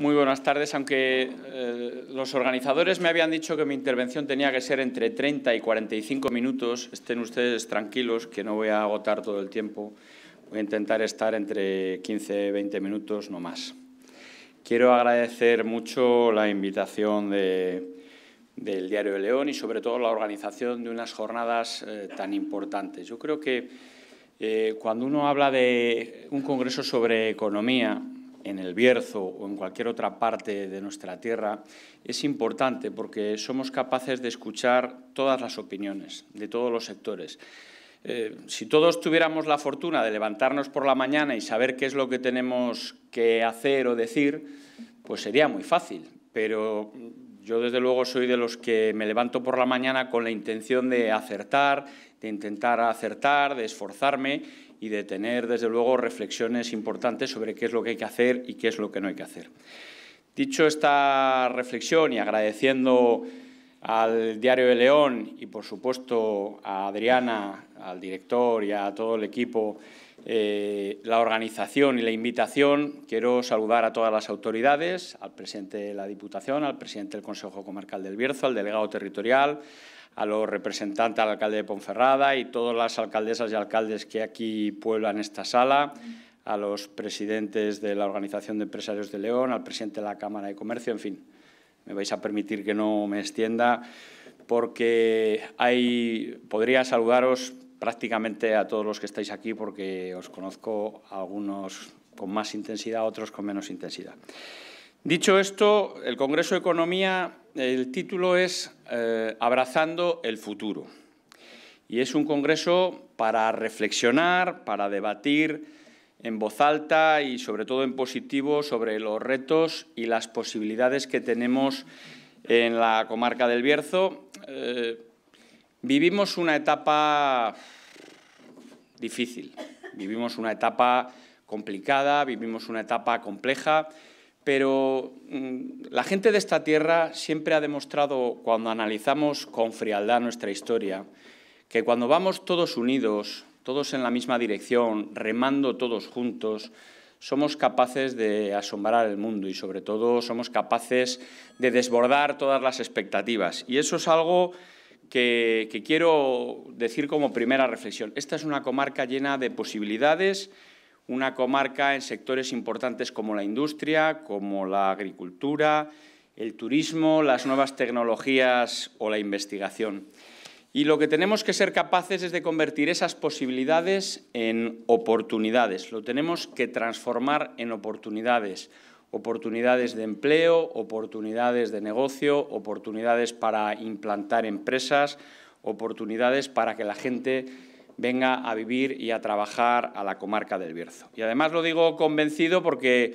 Muy buenas tardes, aunque eh, los organizadores me habían dicho que mi intervención tenía que ser entre 30 y 45 minutos, estén ustedes tranquilos que no voy a agotar todo el tiempo, voy a intentar estar entre 15 y 20 minutos, no más. Quiero agradecer mucho la invitación del Diario de León y sobre todo la organización de unas jornadas eh, tan importantes. Yo creo que eh, cuando uno habla de un congreso sobre economía, en el Bierzo o en cualquier otra parte de nuestra tierra es importante porque somos capaces de escuchar todas las opiniones de todos los sectores. Eh, si todos tuviéramos la fortuna de levantarnos por la mañana y saber qué es lo que tenemos que hacer o decir, pues sería muy fácil. Pero yo desde luego soy de los que me levanto por la mañana con la intención de acertar, de intentar acertar, de esforzarme y de tener, desde luego, reflexiones importantes sobre qué es lo que hay que hacer y qué es lo que no hay que hacer. Dicho esta reflexión y agradeciendo al Diario de León y, por supuesto, a Adriana, al director y a todo el equipo, eh, la organización y la invitación. Quiero saludar a todas las autoridades, al presidente de la Diputación, al presidente del Consejo Comarcal del Bierzo, al delegado territorial, a los representantes al alcalde de Ponferrada y todas las alcaldesas y alcaldes que aquí pueblan esta sala, a los presidentes de la Organización de Empresarios de León, al presidente de la Cámara de Comercio, en fin. Me vais a permitir que no me extienda porque hay, podría saludaros prácticamente a todos los que estáis aquí porque os conozco algunos con más intensidad, otros con menos intensidad. Dicho esto, el Congreso de Economía, el título es eh, Abrazando el futuro. Y es un congreso para reflexionar, para debatir en voz alta y sobre todo en positivo sobre los retos y las posibilidades que tenemos en la comarca del Bierzo. Eh, vivimos una etapa difícil, vivimos una etapa complicada, vivimos una etapa compleja pero mm, la gente de esta tierra siempre ha demostrado, cuando analizamos con frialdad nuestra historia, que cuando vamos todos unidos, todos en la misma dirección, remando todos juntos, somos capaces de asombrar el mundo y sobre todo somos capaces de desbordar todas las expectativas. Y eso es algo que, que quiero decir como primera reflexión. Esta es una comarca llena de posibilidades una comarca en sectores importantes como la industria, como la agricultura, el turismo, las nuevas tecnologías o la investigación. Y lo que tenemos que ser capaces es de convertir esas posibilidades en oportunidades. Lo tenemos que transformar en oportunidades. Oportunidades de empleo, oportunidades de negocio, oportunidades para implantar empresas, oportunidades para que la gente venga a vivir y a trabajar a la comarca del Bierzo. Y además lo digo convencido porque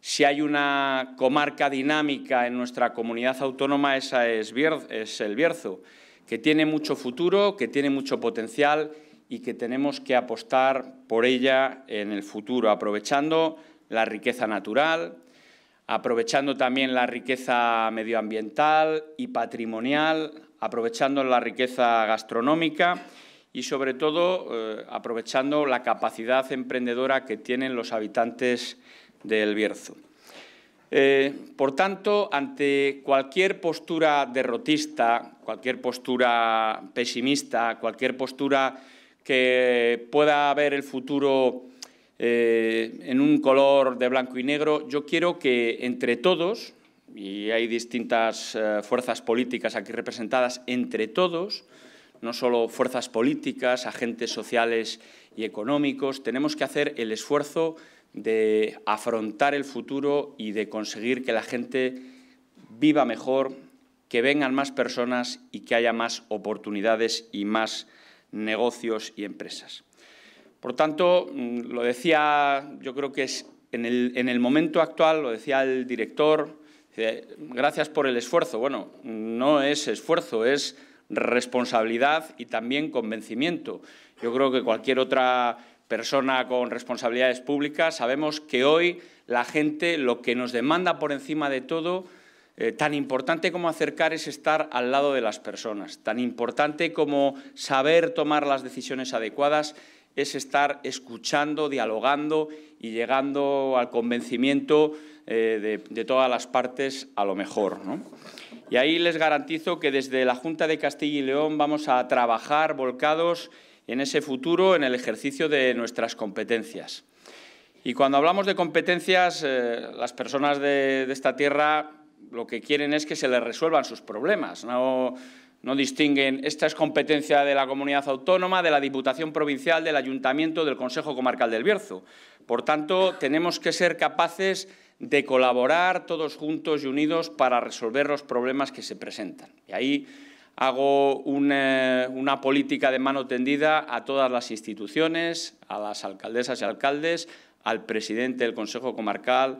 si hay una comarca dinámica en nuestra comunidad autónoma, esa es, es el Bierzo, que tiene mucho futuro, que tiene mucho potencial y que tenemos que apostar por ella en el futuro, aprovechando la riqueza natural, aprovechando también la riqueza medioambiental y patrimonial, aprovechando la riqueza gastronómica y sobre todo eh, aprovechando la capacidad emprendedora que tienen los habitantes del Bierzo. Eh, por tanto, ante cualquier postura derrotista, cualquier postura pesimista, cualquier postura que pueda ver el futuro eh, en un color de blanco y negro, yo quiero que entre todos, y hay distintas fuerzas políticas aquí representadas, entre todos, no solo fuerzas políticas, agentes sociales y económicos, tenemos que hacer el esfuerzo de afrontar el futuro y de conseguir que la gente viva mejor, que vengan más personas y que haya más oportunidades y más negocios y empresas. Por tanto, mm, lo decía, yo creo que es en el, momento actual, lo decía el director, gracias por el esfuerzo. Bueno, no es esfuerzo, es responsabilidad y también convencimiento. Yo creo que cualquier otra persona con responsabilidades públicas sabemos que hoy la gente lo que nos demanda por encima de todo eh, tan importante como acercar es estar al lado de las personas, tan importante como saber tomar las decisiones adecuadas es estar escuchando, dialogando y llegando al convencimiento eh, de, todas las partes a lo mejor. Y ahí les garantizo que desde la Junta de Castilla y León vamos a trabajar volcados en ese futuro, en el ejercicio de nuestras competencias. Y cuando hablamos de competencias, eh, las personas de, esta tierra lo que quieren es que se les resuelvan sus problemas. No, no distinguen esta es competencia de la comunidad autónoma, de la Diputación Provincial, del Ayuntamiento, del Consejo Comarcal del Bierzo. Por tanto, tenemos que ser capaces de colaborar todos juntos y unidos para resolver los problemas que se presentan. Y ahí hago eh, una, política de mano tendida a todas las instituciones, a las alcaldesas y alcaldes, al presidente del Consejo Comarcal,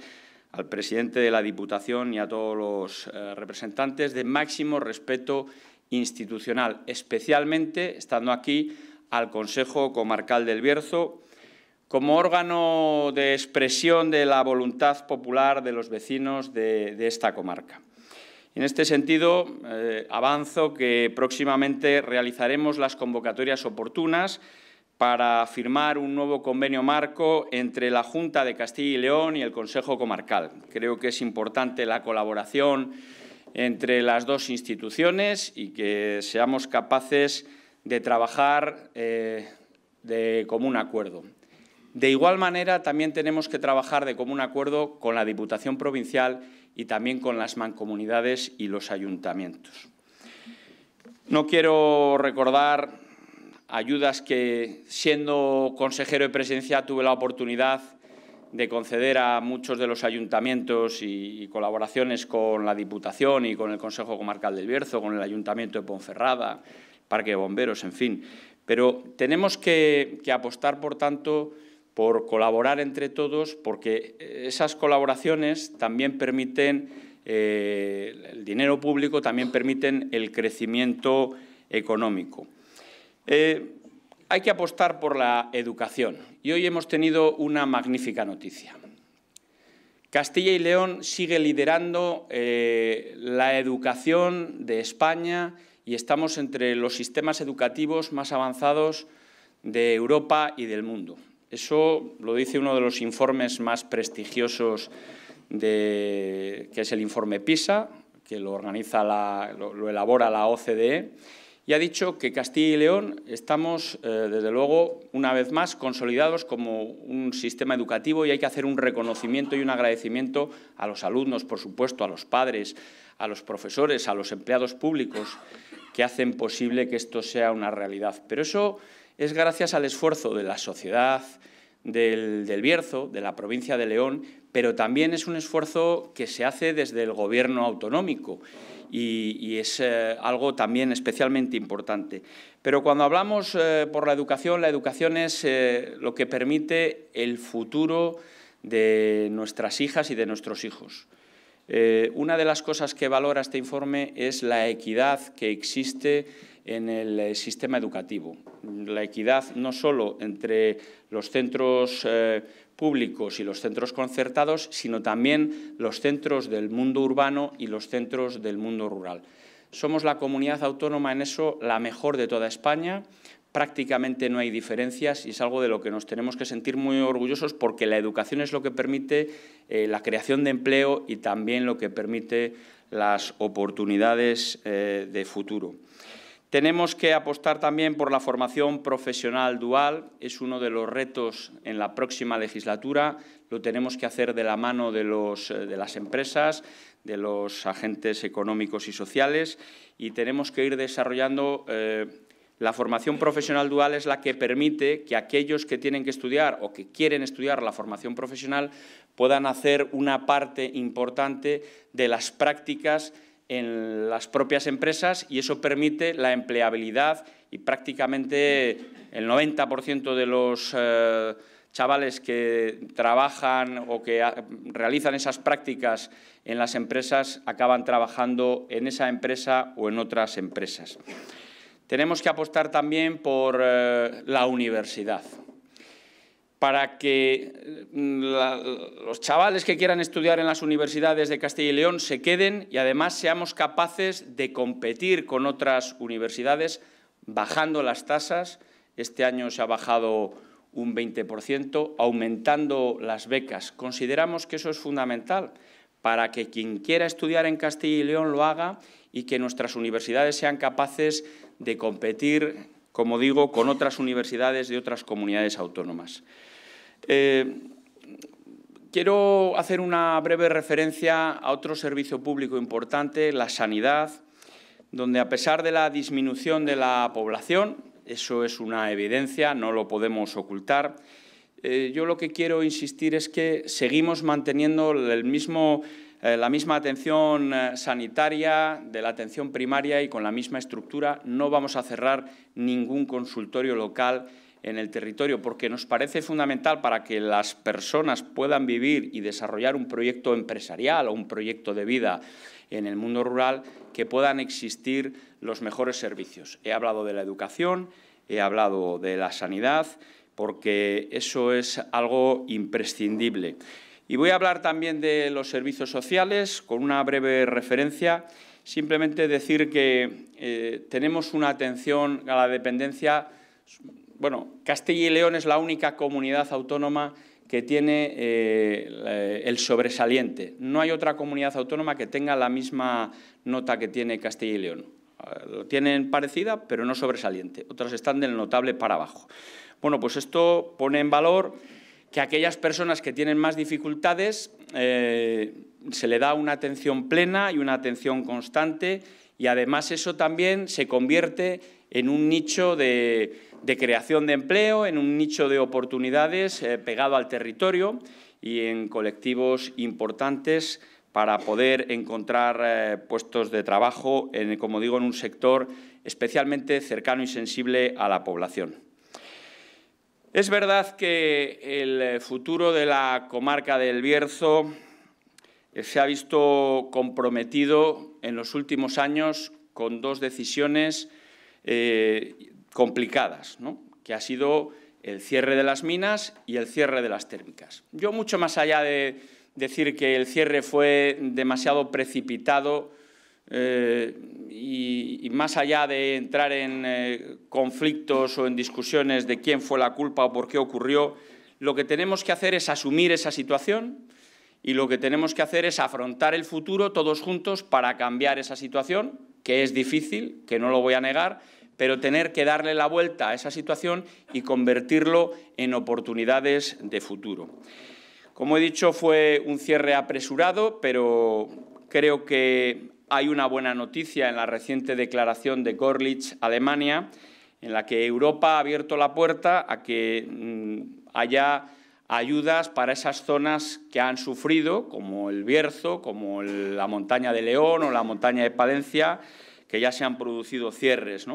al presidente de la Diputación y a todos los eh, representantes de máximo respeto institucional, especialmente estando aquí al Consejo Comarcal del Bierzo, como órgano de expresión de la voluntad popular de los vecinos de, esta comarca. En este sentido, eh, avanzo que próximamente realizaremos las convocatorias oportunas para firmar un nuevo convenio marco entre la Junta de Castilla y León y el Consejo Comarcal. Creo que es importante la colaboración entre las dos instituciones y que seamos capaces de trabajar eh, de común acuerdo. De igual manera, también tenemos que trabajar de común acuerdo con la Diputación Provincial y también con las mancomunidades y los ayuntamientos. No quiero recordar ayudas que, siendo consejero de presidencia, tuve la oportunidad de conceder a muchos de los ayuntamientos y, colaboraciones con la Diputación y con el Consejo Comarcal del Bierzo, con el Ayuntamiento de Ponferrada, Parque de Bomberos, en fin. Pero tenemos que apostar, por tanto, por colaborar entre todos, porque eh, esas colaboraciones también permiten, eh, el dinero público también permiten el crecimiento económico. Eh, hay que apostar por la educación y hoy hemos tenido una magnífica noticia. Castilla y León sigue liderando la educación de España y estamos entre los sistemas educativos más avanzados de Europa y del mundo. Eso lo dice uno de los informes más prestigiosos, que es el informe PISA, que lo, organiza la, lo, elabora la OCDE, y ha dicho que Castilla y León estamos, eh, desde luego, una vez más consolidados como un sistema educativo y hay que hacer un reconocimiento y un agradecimiento a los alumnos, por supuesto, a los padres, a los profesores, a los empleados públicos que hacen posible que esto sea una realidad. Pero eso es gracias al esfuerzo de la sociedad, del, Bierzo, de la provincia de León, pero también es un esfuerzo que se hace desde el gobierno autonómico y, es eh, algo también especialmente importante. Pero cuando hablamos eh, por la educación, la educación es eh, lo que permite el futuro de nuestras hijas y de nuestros hijos. una de las cosas que valora este informe es la equidad que existe en el sistema educativo la equidad no solo entre los centros eh, públicos y los centros concertados, sino también los centros del mundo urbano y los centros del mundo rural. Somos la comunidad autónoma en eso la mejor de toda España, prácticamente no hay diferencias y es algo de lo que nos tenemos que sentir muy orgullosos porque la educación es lo que permite eh, la creación de empleo y también lo que permite las oportunidades eh, de futuro. Tenemos que apostar también por la formación profesional dual. Es uno de los retos en la próxima legislatura. Lo tenemos que hacer de la mano de, eh, las empresas, de los agentes económicos y sociales y tenemos que ir desarrollando eh, la formación profesional dual es la que permite que aquellos que tienen que estudiar o que quieren estudiar la formación profesional puedan hacer una parte importante de las prácticas en las propias empresas y eso permite la empleabilidad y prácticamente el 90% de los eh, chavales que trabajan o que realizan esas prácticas en las empresas acaban trabajando en esa empresa o en otras empresas. Tenemos que apostar también por eh, la universidad para que mm, los chavales que quieran estudiar en las universidades de Castilla y León se queden y además seamos capaces de competir con otras universidades bajando las tasas. Este año se ha bajado un 20%, aumentando las becas. Consideramos que eso es fundamental para que quien quiera estudiar en Castilla y León lo haga y que nuestras universidades sean capaces de competir como digo, con otras universidades de otras comunidades autónomas. Eh, quiero hacer una breve referencia a otro servicio público importante, la sanidad, donde a pesar de la disminución de la población, eso es una evidencia, no lo podemos ocultar, eh, yo lo que quiero insistir es que seguimos manteniendo el mismo, eh, la misma atención sanitaria de la atención primaria y con la misma estructura. No vamos a cerrar ningún consultorio local en el territorio, porque nos parece fundamental para que las personas puedan vivir y desarrollar un proyecto empresarial o un proyecto de vida en el mundo rural, que puedan existir los mejores servicios. He hablado de la educación, he hablado de la sanidad, porque eso es algo imprescindible. Y voy a hablar también de los servicios sociales con una breve referencia. Simplemente decir que eh, tenemos una atención a la dependencia bueno, Castilla y León es la única comunidad autónoma que tiene eh, el sobresaliente. No hay otra comunidad autónoma que tenga la misma nota que tiene Castilla y León. Lo tienen parecida, pero no sobresaliente. Otras están del notable para abajo. Bueno, pues esto pone en valor que aquellas personas que tienen más dificultades eh, se le da una atención plena y una atención constante y además eso también se convierte en un nicho de, creación de empleo, en un nicho de oportunidades eh, pegado al territorio y en colectivos importantes para poder encontrar eh, puestos de trabajo, como digo, en un sector especialmente cercano y sensible a la población. Es verdad que el futuro de la comarca del Bierzo eh, se ha visto comprometido en los últimos años con dos decisiones eh, complicadas, que ha sido el cierre de las minas y el cierre de las térmicas. Yo mucho más allá de decir que el cierre fue demasiado precipitado eh, y, más allá de entrar en eh, conflictos o en discusiones de quién fue la culpa o por qué ocurrió, lo que tenemos que hacer es asumir esa situación y lo que tenemos que hacer es afrontar el futuro todos juntos para cambiar esa situación que es difícil, que no lo voy a negar, pero tener que darle la vuelta a esa situación y convertirlo en oportunidades de futuro. Como he dicho, fue un cierre apresurado, pero creo que hay una buena noticia en la reciente declaración de Gorlitz, Alemania, en la que Europa ha abierto la puerta a que mm, haya ayudas para esas zonas que han sufrido, como el Bierzo, como la montaña de León o la montaña de Palencia, que ya se han producido cierres.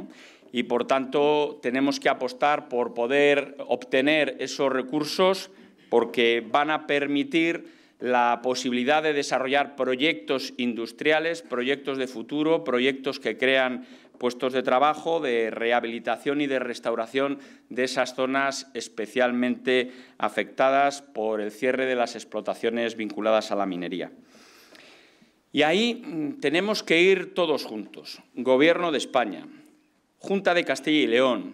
Y, por tanto, tenemos que apostar por poder obtener esos recursos porque van a permitir la posibilidad de desarrollar proyectos industriales, proyectos de futuro, proyectos que crean puestos de trabajo, de rehabilitación y de restauración de esas zonas especialmente afectadas por el cierre de las explotaciones vinculadas a la minería. Y ahí mm, tenemos que ir todos juntos, Gobierno de España, Junta de Castilla y León,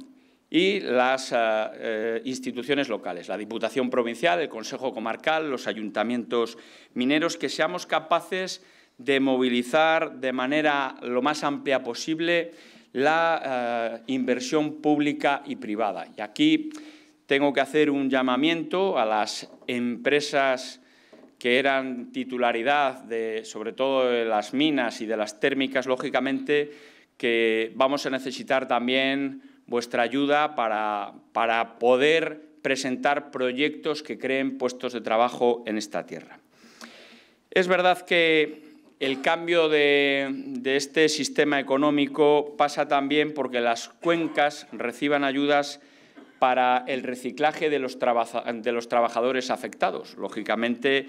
y las eh, eh, instituciones locales, la Diputación Provincial, el Consejo Comarcal, los ayuntamientos mineros, que seamos capaces de movilizar de manera lo más amplia posible la eh, inversión pública y privada. Y aquí tengo que hacer un llamamiento a las empresas que eran titularidad de, sobre todo de las minas y de las térmicas, lógicamente, que vamos a necesitar también vuestra ayuda para, para poder presentar proyectos que creen puestos de trabajo en esta tierra. Es verdad que el cambio de, este sistema económico pasa también porque las cuencas reciban ayudas para el reciclaje de los, trabajadores afectados. Lógicamente,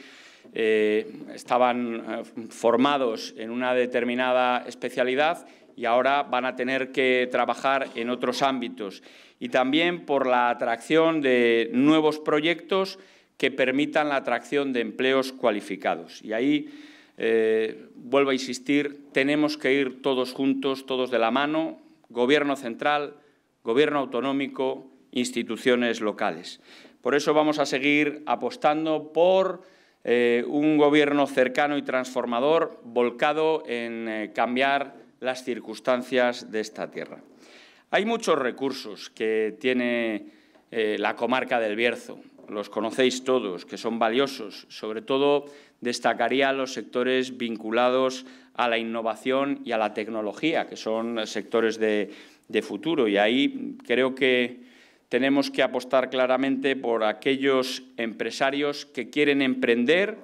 eh, estaban eh, formados en una determinada especialidad y ahora van a tener que trabajar en otros ámbitos. Y también por la atracción de nuevos proyectos que permitan la atracción de empleos cualificados. Y ahí eh, vuelvo a insistir, tenemos que ir todos juntos, todos de la mano, gobierno central, gobierno autonómico, instituciones locales. Por eso vamos a seguir apostando por eh, un gobierno cercano y transformador volcado en eh, cambiar las circunstancias de esta tierra. Hay muchos recursos que tiene la comarca del Bierzo los conocéis todos, que son valiosos. Sobre todo destacaría los sectores vinculados a la innovación y a la tecnología, que son sectores de, de futuro. Y ahí creo que tenemos que apostar claramente por aquellos empresarios que quieren emprender,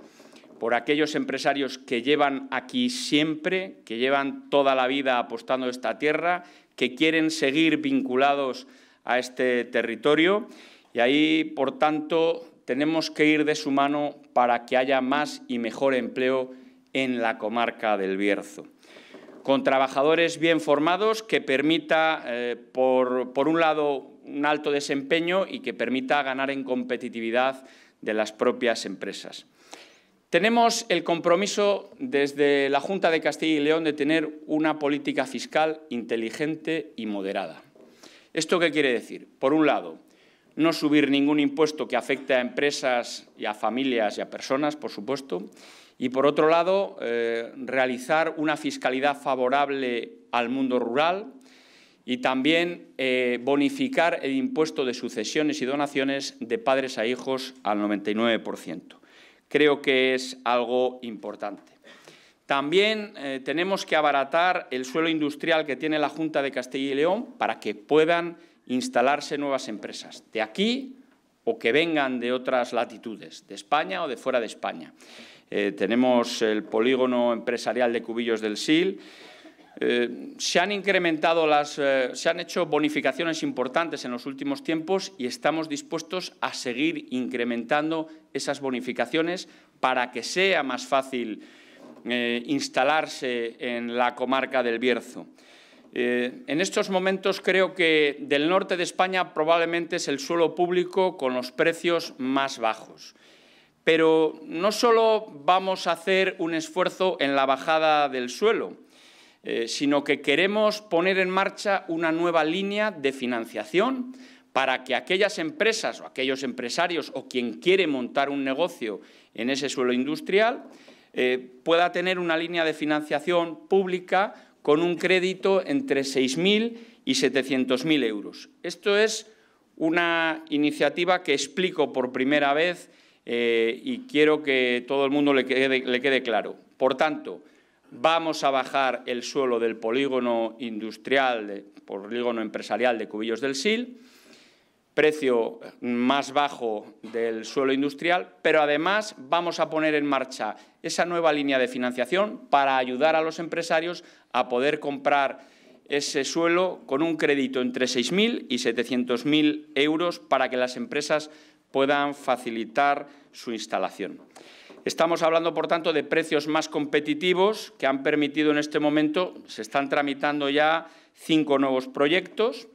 por aquellos empresarios que llevan aquí siempre, que llevan toda la vida apostando esta tierra, que quieren seguir vinculados a este territorio y ahí, por tanto, tenemos que ir de su mano para que haya más y mejor empleo en la comarca del Bierzo. Con trabajadores bien formados que permita, eh, por, por un lado, un alto desempeño y que permita ganar en competitividad de las propias empresas. Tenemos el compromiso desde la Junta de Castilla y León de tener una política fiscal inteligente y moderada. ¿Esto qué quiere decir? Por un lado, no subir ningún impuesto que afecte a empresas y a familias y a personas, por supuesto, y por otro lado, eh, realizar una fiscalidad favorable al mundo rural y también eh, bonificar el impuesto de sucesiones y donaciones de padres a hijos al 99%. Creo que es algo importante. También eh, tenemos que abaratar el suelo industrial que tiene la Junta de Castilla y León para que puedan instalarse nuevas empresas, de aquí o que vengan de otras latitudes, de España o de fuera de España. Eh, tenemos el polígono empresarial de Cubillos del SIL. Eh, se han incrementado las, eh, se han hecho bonificaciones importantes en los últimos tiempos y estamos dispuestos a seguir incrementando esas bonificaciones para que sea más fácil instalarse en la comarca del Bierzo. Eh, en estos momentos creo que del norte de España probablemente es el suelo público con los precios más bajos. Pero no solo vamos a hacer un esfuerzo en la bajada del suelo, eh, sino que queremos poner en marcha una nueva línea de financiación para que aquellas empresas o aquellos empresarios o quien quiere montar un negocio en ese suelo industrial eh, pueda tener una línea de financiación pública con un crédito entre 6.000 y 700.000 euros. Esto es una iniciativa que explico por primera vez eh, y quiero que todo el mundo le quede, claro. Por tanto, vamos a bajar el suelo del polígono industrial, polígono empresarial de Cubillos del Sil, precio más bajo del suelo industrial, pero además vamos a poner en marcha esa nueva línea de financiación para ayudar a los empresarios a poder comprar ese suelo con un crédito entre 6.000 y 700.000 euros para que las empresas puedan facilitar su instalación. Estamos hablando, por tanto, de precios más competitivos que han permitido en este momento, se están tramitando ya cinco nuevos proyectos,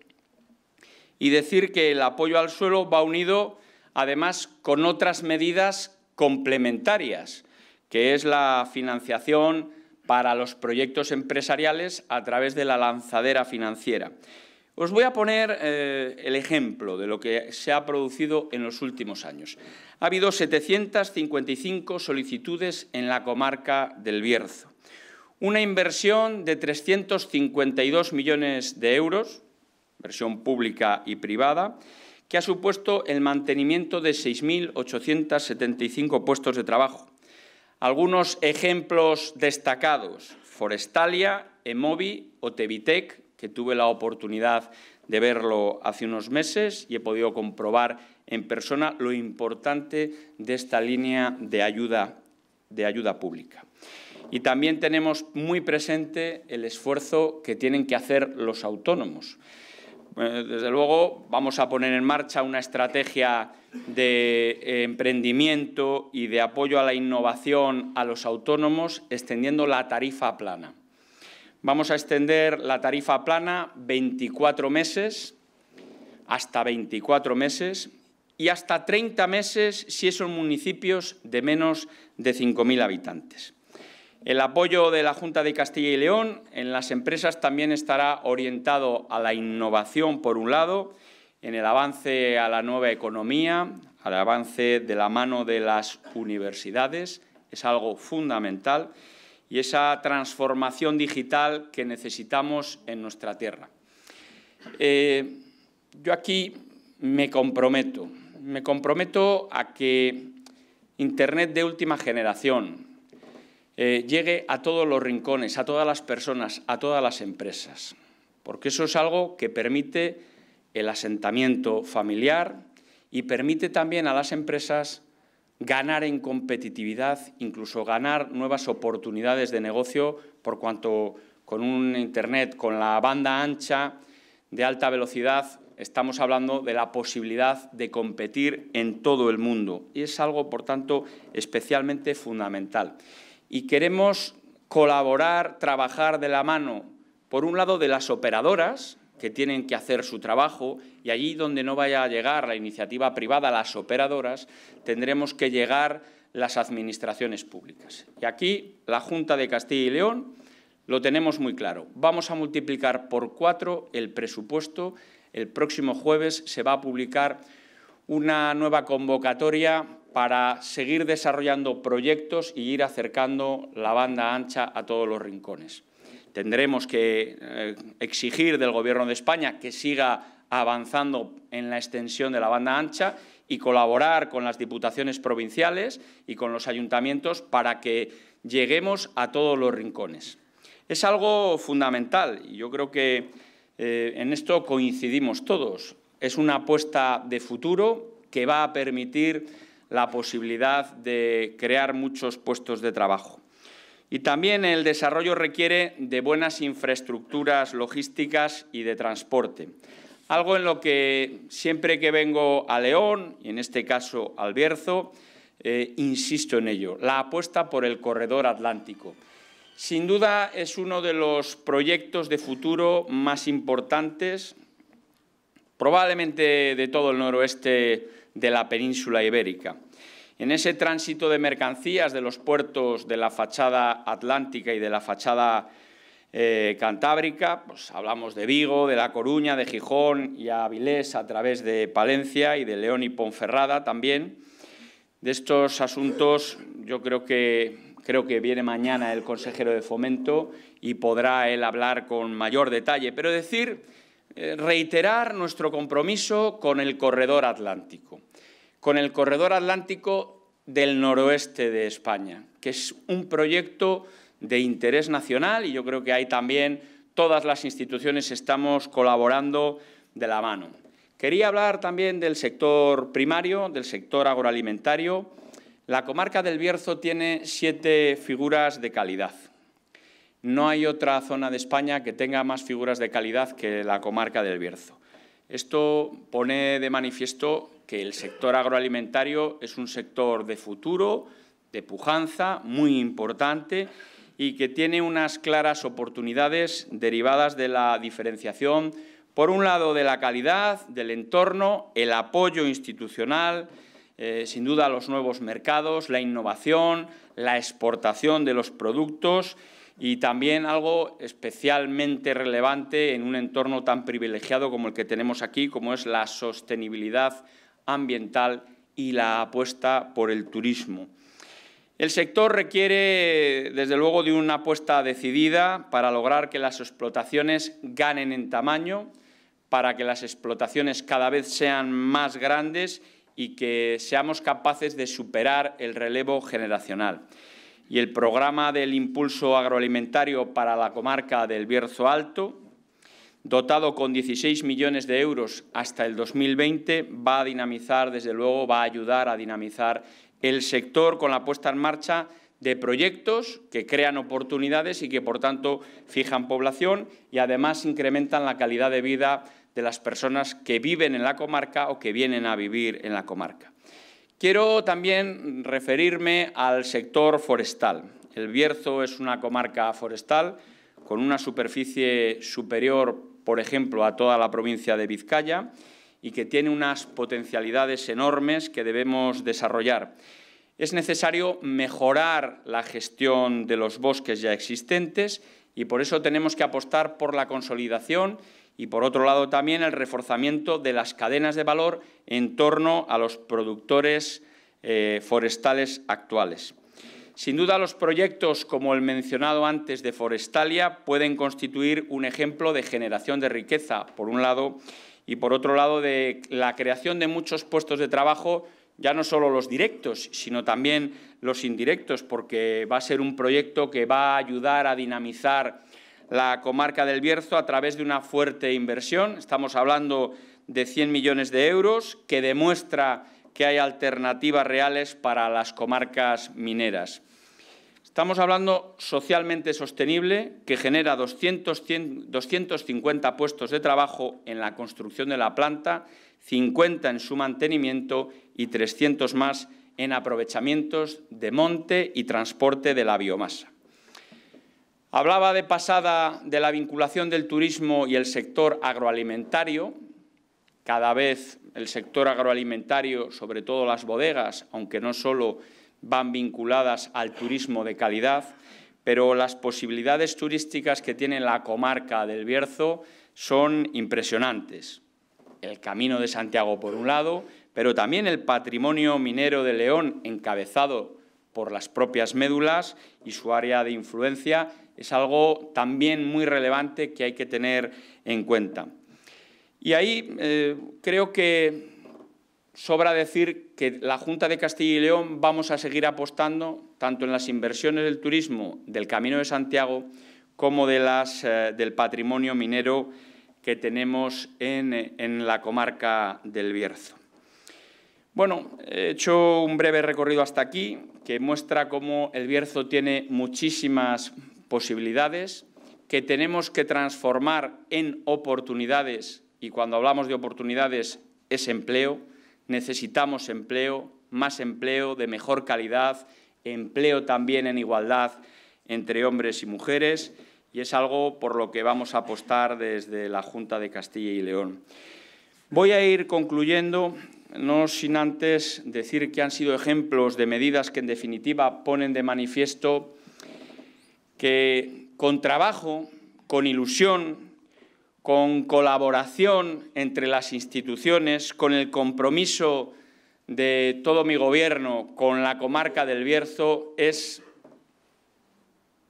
y decir que el apoyo al suelo va unido además con otras medidas complementarias, que es la financiación para los proyectos empresariales a través de la lanzadera financiera. Os voy a poner eh, el ejemplo de lo que se ha producido en los últimos años. Ha habido 755 solicitudes en la comarca del Bierzo, una inversión de 352 millones de euros, versión pública y privada, que ha supuesto el mantenimiento de 6.875 puestos de trabajo. Algunos ejemplos destacados, Forestalia, Emovi o Tevitec, que tuve la oportunidad de verlo hace unos meses y he podido comprobar en persona lo importante de esta línea de ayuda, de ayuda pública. Y también tenemos muy presente el esfuerzo que tienen que hacer los autónomos. Eh, desde luego, vamos a poner en marcha una estrategia de eh, emprendimiento y de apoyo a la innovación a los autónomos, extendiendo la tarifa plana. Vamos a extender la tarifa plana 24 meses, hasta 24 meses, y hasta 30 meses si son municipios de menos de 5.000 habitantes. El apoyo de la Junta de Castilla y León en las empresas también estará orientado a la innovación, por un lado, en el avance a la nueva economía, al avance de la mano de las universidades, es algo fundamental, y esa transformación digital que necesitamos en nuestra tierra. Eh, yo aquí me comprometo, me comprometo a que Internet de última generación, eh, llegue a todos los rincones, a todas las personas, a todas las empresas, porque eso es algo que permite el asentamiento familiar y permite también a las empresas ganar en competitividad, incluso ganar nuevas oportunidades de negocio, por cuanto con un Internet, con la banda ancha de alta velocidad, estamos hablando de la posibilidad de competir en todo el mundo. Y es algo, por tanto, especialmente fundamental y queremos colaborar, trabajar de la mano, por un lado, de las operadoras, que tienen que hacer su trabajo y allí donde no vaya a llegar la iniciativa privada, las operadoras, tendremos que llegar las administraciones públicas. Y aquí la Junta de Castilla y León lo tenemos muy claro. Vamos a multiplicar por cuatro el presupuesto. El próximo jueves se va a publicar una nueva convocatoria para seguir desarrollando proyectos y ir acercando la banda ancha a todos los rincones. Tendremos que eh, exigir del Gobierno de España que siga avanzando en la extensión de la banda ancha y colaborar con las diputaciones provinciales y con los ayuntamientos para que lleguemos a todos los rincones. Es algo fundamental y yo creo que eh, en esto coincidimos todos. Es una apuesta de futuro que va a permitir la posibilidad de crear muchos puestos de trabajo. Y también el desarrollo requiere de buenas infraestructuras logísticas y de transporte. Algo en lo que siempre que vengo a León, y en este caso al Bierzo, eh, insisto en ello, la apuesta por el corredor atlántico. Sin duda es uno de los proyectos de futuro más importantes, probablemente de todo el noroeste de la península ibérica. En ese tránsito de mercancías de los puertos de la fachada atlántica y de la fachada eh, cantábrica, pues hablamos de Vigo, de La Coruña, de Gijón y Avilés a través de Palencia y de León y Ponferrada también. De estos asuntos yo creo que, creo que viene mañana el consejero de Fomento y podrá él hablar con mayor detalle, pero decir, eh, reiterar nuestro compromiso con el corredor atlántico con el corredor atlántico del noroeste de España, que es un proyecto de interés nacional y yo creo que hay también todas las instituciones estamos colaborando de la mano. Quería hablar también del sector primario, del sector agroalimentario. La comarca del Bierzo tiene siete figuras de calidad. No hay otra zona de España que tenga más figuras de calidad que la comarca del Bierzo. Esto pone de manifiesto que el sector agroalimentario es un sector de futuro, de pujanza, muy importante y que tiene unas claras oportunidades derivadas de la diferenciación, por un lado, de la calidad, del entorno, el apoyo institucional, eh, sin duda los nuevos mercados, la innovación, la exportación de los productos y también algo especialmente relevante en un entorno tan privilegiado como el que tenemos aquí, como es la sostenibilidad ambiental y la apuesta por el turismo. El sector requiere, desde luego, de una apuesta decidida para lograr que las explotaciones ganen en tamaño, para que las explotaciones cada vez sean más grandes y que seamos capaces de superar el relevo generacional. Y el programa del impulso agroalimentario para la comarca del Bierzo Alto, dotado con 16 millones de euros hasta el 2020, va a dinamizar, desde luego, va a ayudar a dinamizar el sector con la puesta en marcha de proyectos que crean oportunidades y que, por tanto, fijan población y, además, incrementan la calidad de vida de las personas que viven en la comarca o que vienen a vivir en la comarca. Quiero también referirme al sector forestal. El Bierzo es una comarca forestal con una superficie superior por ejemplo, a toda la provincia de Vizcaya y que tiene unas potencialidades enormes que debemos desarrollar. Es necesario mejorar la gestión de los bosques ya existentes y por eso tenemos que apostar por la consolidación y, por otro lado, también el reforzamiento de las cadenas de valor en torno a los productores eh, forestales actuales. Sin duda, los proyectos como el mencionado antes de Forestalia pueden constituir un ejemplo de generación de riqueza, por un lado, y por otro lado, de la creación de muchos puestos de trabajo ya no solo los directos, sino también los indirectos, porque va a ser un proyecto que va a ayudar a dinamizar la comarca del Bierzo a través de una fuerte inversión. Estamos hablando de 100 millones de euros, que demuestra que hay alternativas reales para las comarcas mineras. Estamos hablando socialmente sostenible, que genera 250 puestos de trabajo en la construcción de la planta, 50 en su mantenimiento y 300 más en aprovechamientos de monte y transporte de la biomasa. Hablaba de pasada de la vinculación del turismo y el sector agroalimentario. Cada vez el sector agroalimentario, sobre todo las bodegas, aunque no solo van vinculadas al turismo de calidad, pero las posibilidades turísticas que tiene la comarca del Bierzo son impresionantes. El Camino de Santiago, por un lado, pero también el patrimonio minero de León, encabezado por las propias médulas y su área de influencia, es algo también muy relevante que hay que tener en cuenta. Y ahí eh, creo que sobra decir que la Junta de Castilla y León vamos a seguir apostando tanto en las inversiones del turismo del Camino de Santiago como de las, eh, del patrimonio minero que tenemos en, en, la comarca del Bierzo. Bueno, he hecho un breve recorrido hasta aquí que muestra cómo el Bierzo tiene muchísimas posibilidades, que tenemos que transformar en oportunidades, y cuando hablamos de oportunidades es empleo, necesitamos empleo, más empleo de mejor calidad, empleo también en igualdad entre hombres y mujeres y es algo por lo que vamos a apostar desde la Junta de Castilla y León. Voy a ir concluyendo, no sin antes decir que han sido ejemplos de medidas que en definitiva ponen de manifiesto que con trabajo, con ilusión, con colaboración entre las instituciones, con el compromiso de todo mi gobierno con la comarca del Bierzo, es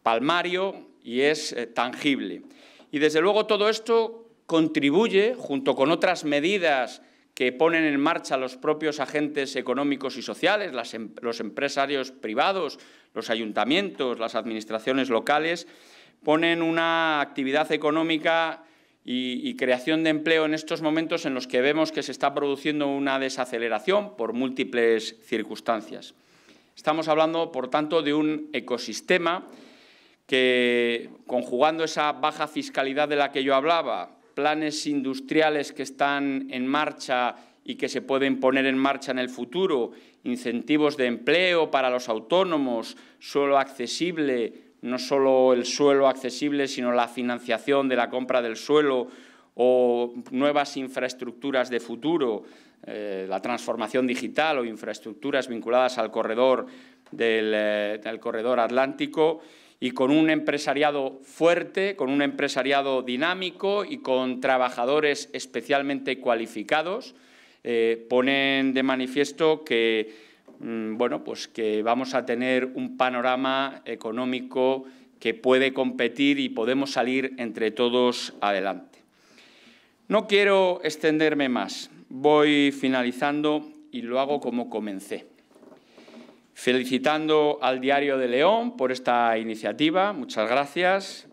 palmario y es eh, tangible. Y desde luego todo esto contribuye, junto con otras medidas que ponen en marcha los propios agentes económicos y sociales, em, los empresarios privados, los ayuntamientos, las administraciones locales, ponen una actividad económica y, creación de empleo en estos momentos en los que vemos que se está produciendo una desaceleración por múltiples circunstancias. Estamos hablando, por tanto, de un ecosistema que, conjugando esa baja fiscalidad de la que yo hablaba, planes industriales que están en marcha y que se pueden poner en marcha en el futuro, incentivos de empleo para los autónomos, suelo accesible, no solo el suelo accesible, sino la financiación de la compra del suelo o nuevas infraestructuras de futuro, eh, la transformación digital o infraestructuras vinculadas al corredor, eh, del, corredor atlántico y con un empresariado fuerte, con un empresariado dinámico y con trabajadores especialmente cualificados, eh, ponen de manifiesto que Mm, bueno, pues que vamos a tener un panorama económico que puede competir y podemos salir entre todos adelante. No quiero extenderme más, voy finalizando y lo hago como comencé. Felicitando al Diario de León por esta iniciativa, muchas gracias,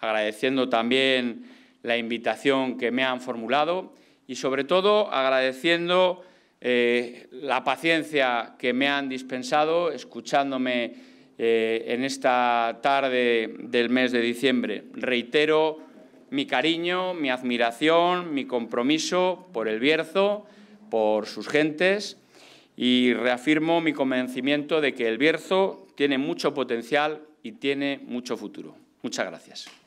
agradeciendo también la invitación que me han formulado y sobre todo agradeciendo eh, la paciencia que me han dispensado escuchándome eh, en esta tarde del mes de diciembre. Reitero mi cariño, mi admiración, mi compromiso por el Bierzo, por sus gentes y reafirmo mi convencimiento de que el Bierzo tiene mucho potencial y tiene mucho futuro. Muchas gracias.